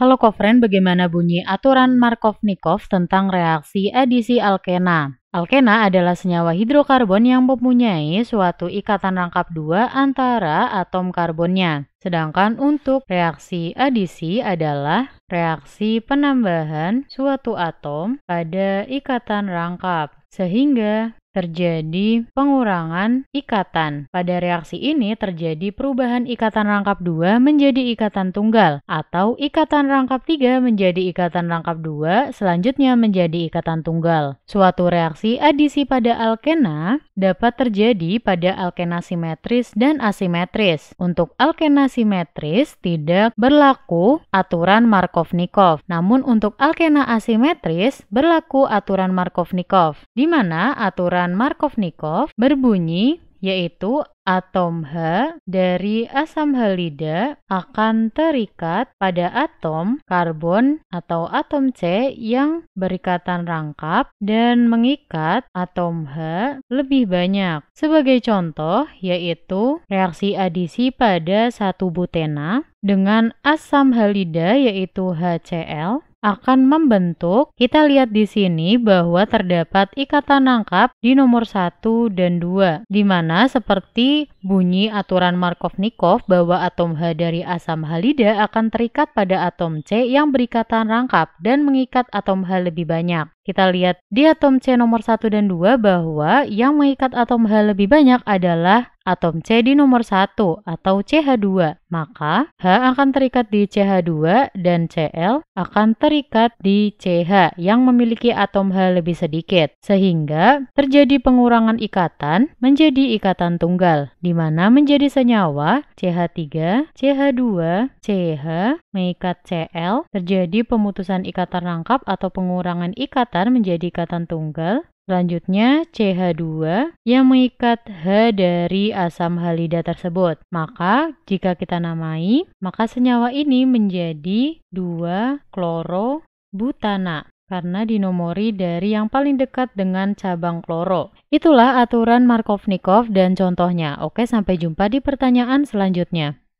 Halo Kofren, bagaimana bunyi aturan Markovnikov tentang reaksi adisi alkena? Alkena adalah senyawa hidrokarbon yang mempunyai suatu ikatan rangkap dua antara atom karbonnya. Sedangkan untuk reaksi adisi adalah reaksi penambahan suatu atom pada ikatan rangkap. Sehingga terjadi pengurangan ikatan. Pada reaksi ini terjadi perubahan ikatan rangkap dua menjadi ikatan tunggal atau ikatan rangkap tiga menjadi ikatan rangkap dua selanjutnya menjadi ikatan tunggal. Suatu reaksi adisi pada alkena dapat terjadi pada alkena simetris dan asimetris. Untuk alkena simetris tidak berlaku aturan Markovnikov. Namun untuk alkena asimetris berlaku aturan Markovnikov di mana aturan Aturan Markovnikov berbunyi yaitu atom H dari asam halida akan terikat pada atom karbon atau atom C yang berikatan rangkap dan mengikat atom H lebih banyak. Sebagai contoh yaitu reaksi adisi pada satu butena dengan asam halida yaitu HCl akan membentuk, kita lihat di sini bahwa terdapat ikatan rangkap di nomor 1 dan 2, di mana seperti bunyi aturan Markovnikov bahwa atom H dari asam halida akan terikat pada atom C yang berikatan rangkap dan mengikat atom H lebih banyak. Kita lihat di atom C nomor 1 dan 2 bahwa yang mengikat atom H lebih banyak adalah atom C di nomor 1 atau CH2, maka H akan terikat di CH2 dan Cl akan terikat di CH yang memiliki atom H lebih sedikit, sehingga terjadi pengurangan ikatan menjadi ikatan tunggal, di mana menjadi senyawa CH3, CH2, CH, mengikat Cl, terjadi pemutusan ikatan rangkap atau pengurangan ikatan menjadi ikatan tunggal, Selanjutnya CH2 yang mengikat H dari asam halida tersebut. Maka jika kita namai, maka senyawa ini menjadi 2 butana karena dinomori dari yang paling dekat dengan cabang kloro. Itulah aturan Markovnikov dan contohnya. Oke, sampai jumpa di pertanyaan selanjutnya.